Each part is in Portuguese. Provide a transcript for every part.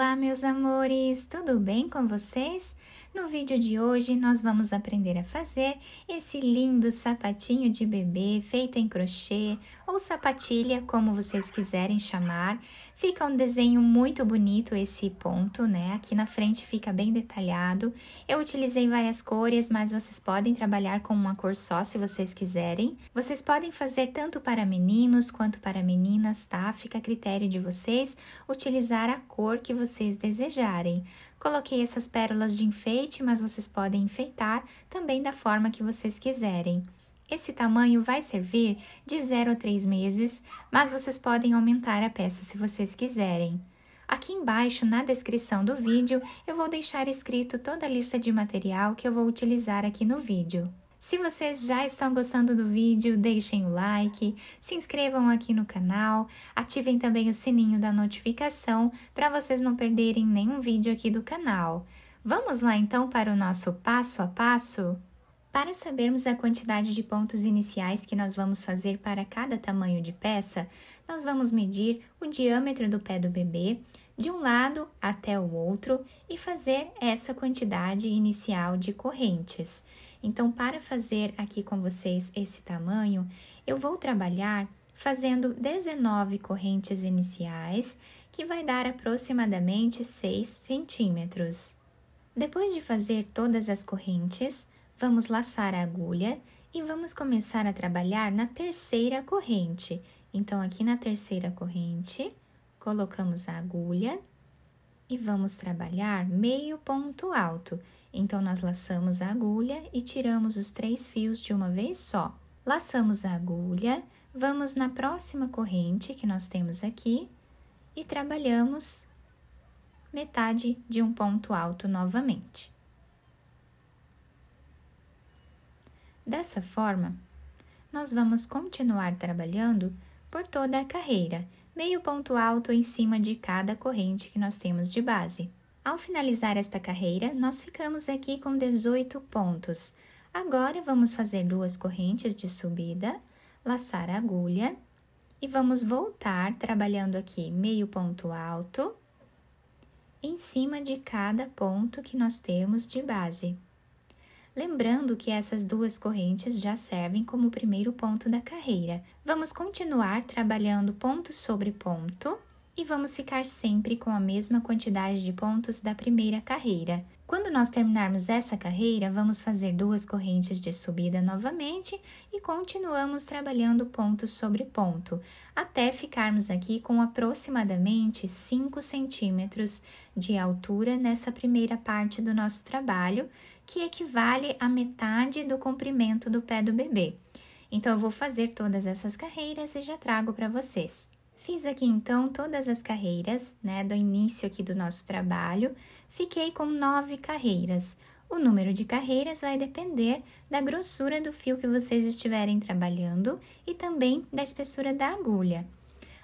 Olá, meus amores, tudo bem com vocês? No vídeo de hoje, nós vamos aprender a fazer esse lindo sapatinho de bebê feito em crochê ou sapatilha, como vocês quiserem chamar. Fica um desenho muito bonito esse ponto, né? Aqui na frente fica bem detalhado. Eu utilizei várias cores, mas vocês podem trabalhar com uma cor só se vocês quiserem. Vocês podem fazer tanto para meninos quanto para meninas, tá? Fica a critério de vocês utilizar a cor que vocês desejarem. Coloquei essas pérolas de enfeite, mas vocês podem enfeitar também da forma que vocês quiserem. Esse tamanho vai servir de 0 a 3 meses, mas vocês podem aumentar a peça se vocês quiserem. Aqui embaixo, na descrição do vídeo, eu vou deixar escrito toda a lista de material que eu vou utilizar aqui no vídeo. Se vocês já estão gostando do vídeo, deixem o like, se inscrevam aqui no canal, ativem também o sininho da notificação para vocês não perderem nenhum vídeo aqui do canal. Vamos lá então para o nosso passo a passo? Para sabermos a quantidade de pontos iniciais que nós vamos fazer para cada tamanho de peça, nós vamos medir o diâmetro do pé do bebê de um lado até o outro e fazer essa quantidade inicial de correntes. Então, para fazer aqui com vocês esse tamanho, eu vou trabalhar fazendo 19 correntes iniciais, que vai dar aproximadamente 6 centímetros. Depois de fazer todas as correntes, vamos laçar a agulha e vamos começar a trabalhar na terceira corrente. Então, aqui na terceira corrente, colocamos a agulha e vamos trabalhar meio ponto alto. Então, nós laçamos a agulha e tiramos os três fios de uma vez só. Laçamos a agulha, vamos na próxima corrente que nós temos aqui e trabalhamos metade de um ponto alto novamente. Dessa forma, nós vamos continuar trabalhando por toda a carreira, meio ponto alto em cima de cada corrente que nós temos de base. Ao finalizar esta carreira, nós ficamos aqui com 18 pontos. Agora vamos fazer duas correntes de subida, laçar a agulha e vamos voltar trabalhando aqui meio ponto alto em cima de cada ponto que nós temos de base. Lembrando que essas duas correntes já servem como o primeiro ponto da carreira. Vamos continuar trabalhando ponto sobre ponto e vamos ficar sempre com a mesma quantidade de pontos da primeira carreira. Quando nós terminarmos essa carreira, vamos fazer duas correntes de subida novamente e continuamos trabalhando ponto sobre ponto, até ficarmos aqui com aproximadamente 5 centímetros de altura nessa primeira parte do nosso trabalho, que equivale a metade do comprimento do pé do bebê. Então, eu vou fazer todas essas carreiras e já trago para vocês. Fiz aqui então todas as carreiras, né, do início aqui do nosso trabalho. Fiquei com nove carreiras. O número de carreiras vai depender da grossura do fio que vocês estiverem trabalhando e também da espessura da agulha.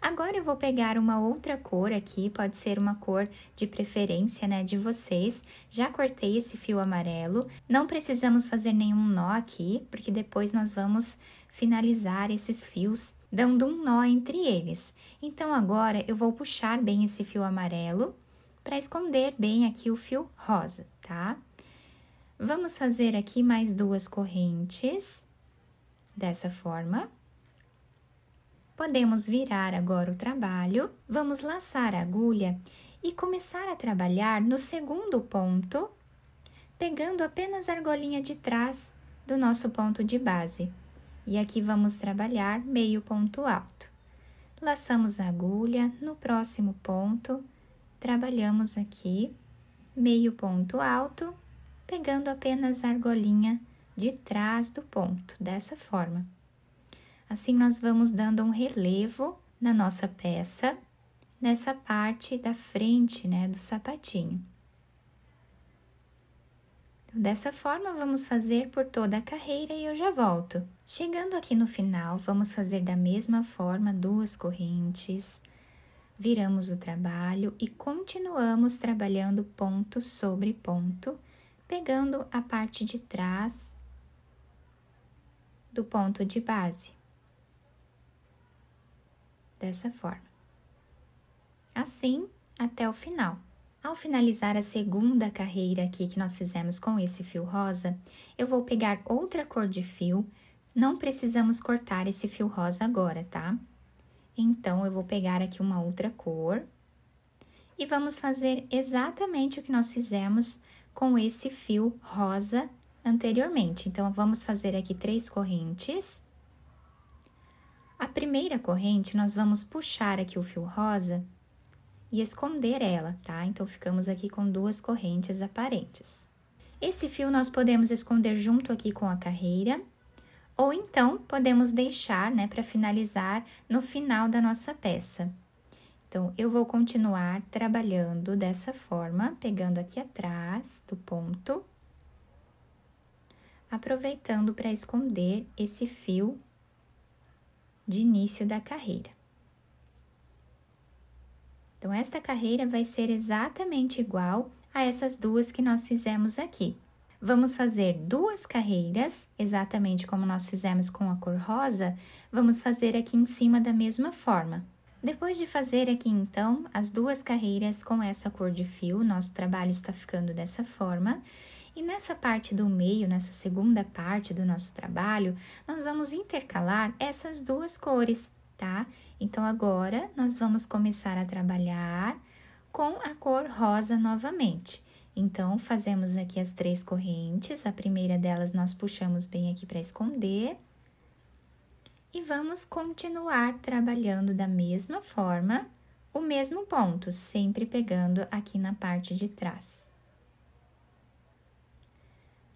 Agora eu vou pegar uma outra cor aqui, pode ser uma cor de preferência, né, de vocês. Já cortei esse fio amarelo, não precisamos fazer nenhum nó aqui, porque depois nós vamos finalizar esses fios, dando um nó entre eles. Então agora eu vou puxar bem esse fio amarelo para esconder bem aqui o fio rosa, tá? Vamos fazer aqui mais duas correntes, dessa forma. Podemos virar agora o trabalho, vamos laçar a agulha e começar a trabalhar no segundo ponto, pegando apenas a argolinha de trás do nosso ponto de base e aqui vamos trabalhar meio ponto alto. Laçamos a agulha, no próximo ponto, trabalhamos aqui meio ponto alto, pegando apenas a argolinha de trás do ponto, dessa forma. Assim, nós vamos dando um relevo na nossa peça, nessa parte da frente, né, do sapatinho. Então, dessa forma, vamos fazer por toda a carreira e eu já volto. Chegando aqui no final, vamos fazer da mesma forma duas correntes, viramos o trabalho e continuamos trabalhando ponto sobre ponto, pegando a parte de trás do ponto de base. Dessa forma. Assim, até o final. Ao finalizar a segunda carreira aqui que nós fizemos com esse fio rosa, eu vou pegar outra cor de fio, não precisamos cortar esse fio rosa agora, tá? Então, eu vou pegar aqui uma outra cor e vamos fazer exatamente o que nós fizemos com esse fio rosa anteriormente. Então, vamos fazer aqui três correntes. A primeira corrente, nós vamos puxar aqui o fio rosa e esconder ela, tá? Então ficamos aqui com duas correntes aparentes. Esse fio nós podemos esconder junto aqui com a carreira, ou então podemos deixar, né, para finalizar no final da nossa peça. Então, eu vou continuar trabalhando dessa forma, pegando aqui atrás do ponto, aproveitando para esconder esse fio de início da carreira. Então, esta carreira vai ser exatamente igual a essas duas que nós fizemos aqui. Vamos fazer duas carreiras, exatamente como nós fizemos com a cor rosa, vamos fazer aqui em cima da mesma forma. Depois de fazer aqui, então, as duas carreiras com essa cor de fio, nosso trabalho está ficando dessa forma. E nessa parte do meio, nessa segunda parte do nosso trabalho, nós vamos intercalar essas duas cores tá? Então agora nós vamos começar a trabalhar com a cor rosa novamente. Então fazemos aqui as três correntes, a primeira delas nós puxamos bem aqui para esconder. E vamos continuar trabalhando da mesma forma, o mesmo ponto, sempre pegando aqui na parte de trás.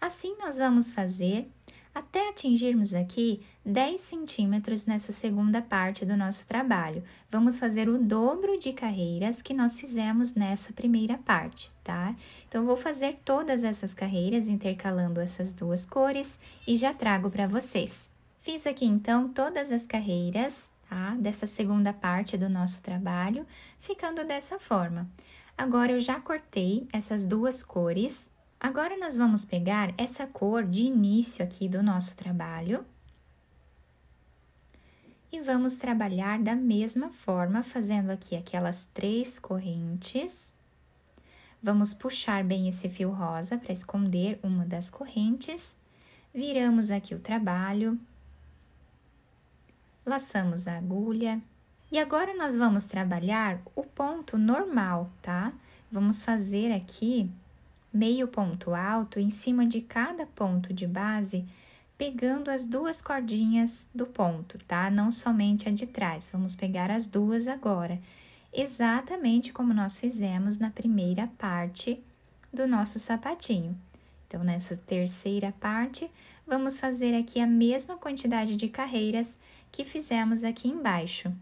Assim, nós vamos fazer até atingirmos aqui 10 centímetros nessa segunda parte do nosso trabalho. Vamos fazer o dobro de carreiras que nós fizemos nessa primeira parte, tá? Então, vou fazer todas essas carreiras intercalando essas duas cores e já trago para vocês. Fiz aqui, então, todas as carreiras, tá? Dessa segunda parte do nosso trabalho, ficando dessa forma. Agora, eu já cortei essas duas cores, Agora nós vamos pegar essa cor de início aqui do nosso trabalho e vamos trabalhar da mesma forma, fazendo aqui aquelas três correntes. Vamos puxar bem esse fio rosa para esconder uma das correntes. Viramos aqui o trabalho, laçamos a agulha. E agora nós vamos trabalhar o ponto normal, tá? Vamos fazer aqui meio ponto alto em cima de cada ponto de base, pegando as duas cordinhas do ponto, tá? Não somente a de trás, vamos pegar as duas agora, exatamente como nós fizemos na primeira parte do nosso sapatinho. Então, nessa terceira parte, vamos fazer aqui a mesma quantidade de carreiras que fizemos aqui embaixo.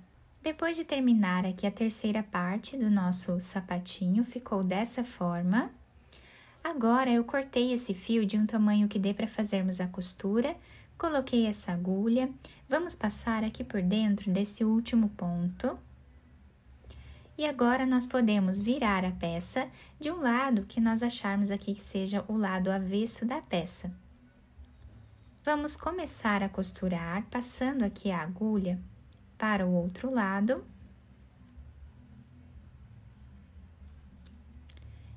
Depois de terminar aqui a terceira parte do nosso sapatinho, ficou dessa forma. Agora eu cortei esse fio de um tamanho que dê para fazermos a costura, coloquei essa agulha, vamos passar aqui por dentro desse último ponto. E agora nós podemos virar a peça de um lado que nós acharmos aqui que seja o lado avesso da peça. Vamos começar a costurar passando aqui a agulha para o outro lado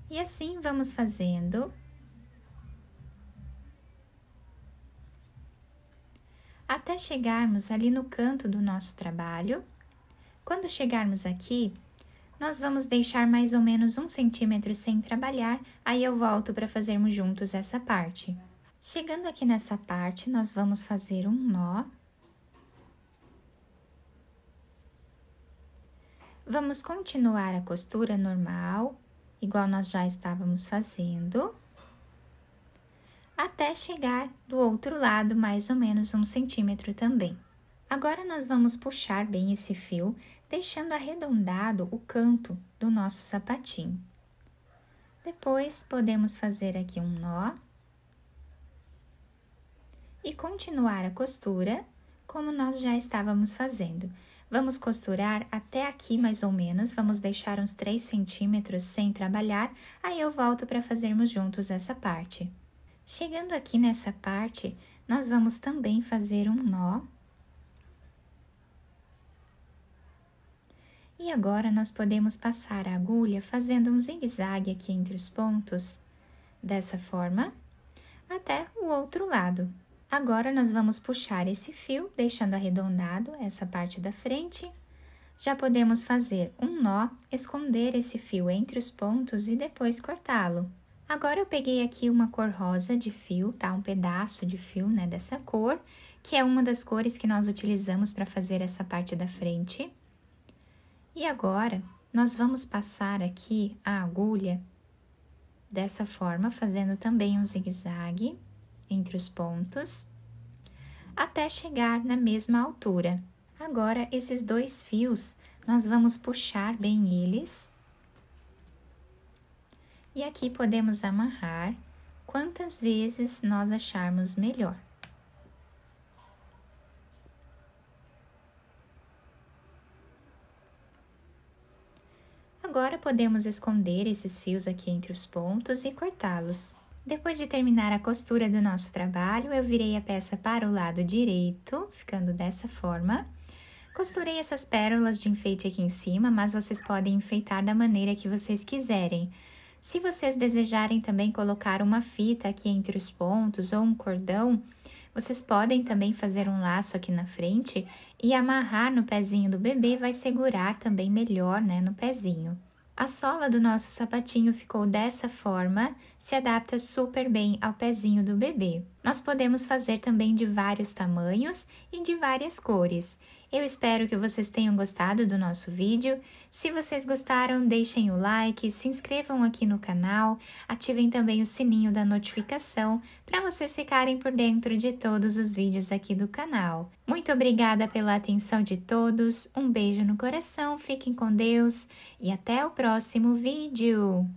E assim vamos fazendo até chegarmos ali no canto do nosso trabalho. Quando chegarmos aqui, nós vamos deixar mais ou menos um centímetro sem trabalhar, aí eu volto para fazermos juntos essa parte. Chegando aqui nessa parte, nós vamos fazer um nó. Vamos continuar a costura normal, igual nós já estávamos fazendo, até chegar do outro lado mais ou menos um centímetro também. Agora nós vamos puxar bem esse fio, deixando arredondado o canto do nosso sapatinho. Depois podemos fazer aqui um nó e continuar a costura como nós já estávamos fazendo. Vamos costurar até aqui mais ou menos, vamos deixar uns 3 centímetros sem trabalhar, aí eu volto para fazermos juntos essa parte. Chegando aqui nessa parte, nós vamos também fazer um nó. E agora nós podemos passar a agulha fazendo um zigue-zague aqui entre os pontos, dessa forma, até o outro lado. Agora, nós vamos puxar esse fio, deixando arredondado essa parte da frente. Já podemos fazer um nó, esconder esse fio entre os pontos e depois cortá-lo. Agora, eu peguei aqui uma cor rosa de fio, tá? Um pedaço de fio, né, dessa cor, que é uma das cores que nós utilizamos para fazer essa parte da frente. E agora, nós vamos passar aqui a agulha dessa forma, fazendo também um zigue-zague entre os pontos até chegar na mesma altura. Agora, esses dois fios, nós vamos puxar bem eles. E aqui podemos amarrar quantas vezes nós acharmos melhor. Agora podemos esconder esses fios aqui entre os pontos e cortá-los. Depois de terminar a costura do nosso trabalho, eu virei a peça para o lado direito, ficando dessa forma. Costurei essas pérolas de enfeite aqui em cima, mas vocês podem enfeitar da maneira que vocês quiserem. Se vocês desejarem também colocar uma fita aqui entre os pontos ou um cordão, vocês podem também fazer um laço aqui na frente e amarrar no pezinho do bebê, vai segurar também melhor, né, no pezinho. A sola do nosso sapatinho ficou dessa forma, se adapta super bem ao pezinho do bebê. Nós podemos fazer também de vários tamanhos e de várias cores. Eu espero que vocês tenham gostado do nosso vídeo. Se vocês gostaram, deixem o like, se inscrevam aqui no canal, ativem também o sininho da notificação para vocês ficarem por dentro de todos os vídeos aqui do canal. Muito obrigada pela atenção de todos, um beijo no coração, fiquem com Deus e até o próximo vídeo!